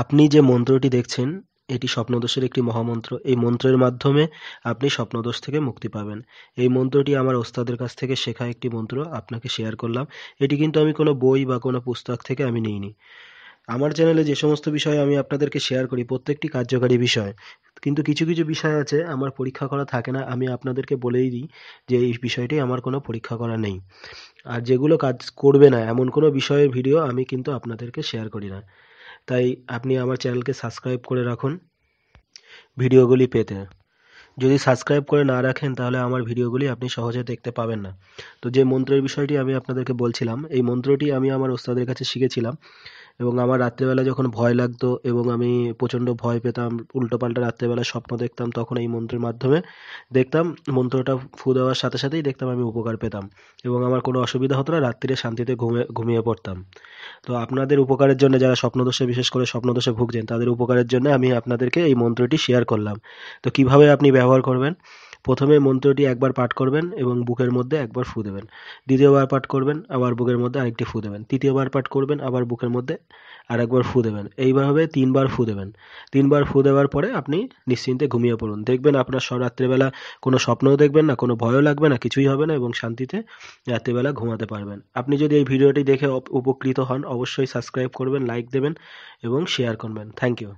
আপনি যে মন্ত্রটি দেখছেন এটি স্বপ্নদোষের একটি মহামন্ত্র এই মন্ত্রের মাধ্যমে আপনি স্বপ্নদোষ থেকে মুক্তি পাবেন এই মন্ত্রটি আমার ওস্তাদের কাছ থেকে শেখা একটি মন্ত্র আপনাকে শেয়ার করলাম এটি কিন্তু আমি কোনো বই বা কোনো পুস্তক থেকে আমি নিইনি আমার চ্যানেলে যে সমস্ত বিষয় আমি আপনাদেরকে শেয়ার করি প্রত্যেকটি কার্যকারী বিষয় কিন্তু কিছু কিছু বিষয় আছে আমার পরীক্ষা করা থাকে না আমি আপনাদেরকে বলেই দিই যে এই বিষয়টি আমার কোনো পরীক্ষা করা নেই আর যেগুলো কাজ করবে না এমন কোনো বিষয়ের ভিডিও আমি কিন্তু আপনাদেরকে শেয়ার করি না তাই আপনি আমার চ্যানেলকে সাবস্ক্রাইব করে রাখুন ভিডিওগুলি পেতে যদি সাবস্ক্রাইব করে না রাখেন তাহলে আমার ভিডিওগুলি আপনি সহজে দেখতে পাবেন না তো যে মন্ত্রের বিষয়টি আমি আপনাদেরকে বলছিলাম এই মন্ত্রটি আমি আমার ওস্তাদের কাছে শিখেছিলাম এবং আমার রাত্রেবেলা যখন ভয় লাগতো এবং আমি প্রচণ্ড ভয় পেতাম উল্টোপাল্টা রাত্রেবেলা স্বপ্ন দেখতাম তখন এই মন্ত্রের মাধ্যমে দেখতাম মন্ত্রটা ফু দেওয়ার সাথে সাথেই দেখতাম আমি উপকার পেতাম এবং আমার কোনো অসুবিধা হতো না রাত্রিরে শান্তিতে ঘুমে ঘুমিয়ে পড়তাম তো আপনাদের উপকারের জন্য যারা স্বপ্নদোষে বিশেষ করে স্বপ্নদোষে ভুগছেন তাদের উপকারের জন্য আমি আপনাদেরকে এই মন্ত্রটি শেয়ার করলাম তো কিভাবে আপনি ব্যবহার করবেন প্রথমে মন্ত্রটি একবার পাঠ করবেন এবং বুকের মধ্যে একবার ফু দেবেন দ্বিতীয়বার পাঠ করবেন আবার বুকের মধ্যে আরেকটি ফু দেবেন তৃতীয়বার পাঠ করবেন আবার বুকের মধ্যে আরেকবার ফু দেবেন এইভাবে তিনবার ফু দেবেন তিনবার ফু দেওয়ার পরে আপনি নিশ্চিন্তে ঘুমিয়ে পড়ুন দেখবেন আপনার সব রাত্রেবেলা কোনো স্বপ্নও দেখবেন না কোনো ভয়ও লাগবে না কিছুই হবে না এবং শান্তিতে রাত্রিবেলা ঘুমাতে পারবেন আপনি যদি এই ভিডিওটি দেখে উপকৃত হন অবশ্যই সাবস্ক্রাইব করবেন লাইক দেবেন এবং শেয়ার করবেন থ্যাংক ইউ